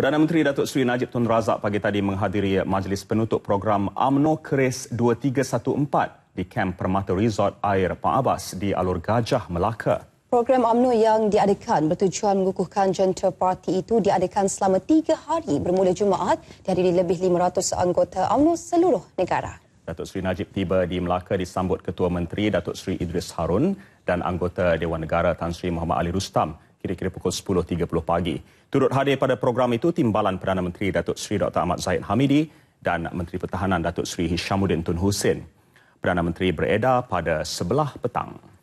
Perdana Menteri Datuk Seri Najib Tun Razak pagi tadi menghadiri majlis penutup program AMNO Keris 2314 di Kamp Permata Resort Air Pak di Alor Gajah, Melaka. Program AMNO yang diadakan bertujuan mengukuhkan jentera parti itu diadakan selama tiga hari bermula Jumaat dari lebih 500 anggota AMNO seluruh negara. Datuk Seri Najib tiba di Melaka disambut Ketua Menteri Datuk Seri Idris Harun dan anggota Dewan Negara Tan Sri Muhammad Ali Rustam kira-kira pukul 10.30 pagi. Turut hadir pada program itu timbalan Perdana Menteri Datuk Seri Dr. Ahmad Zahid Hamidi dan Menteri Pertahanan Datuk Seri Hishamuddin Tun Hussein. Perdana Menteri beredar pada sebelah petang.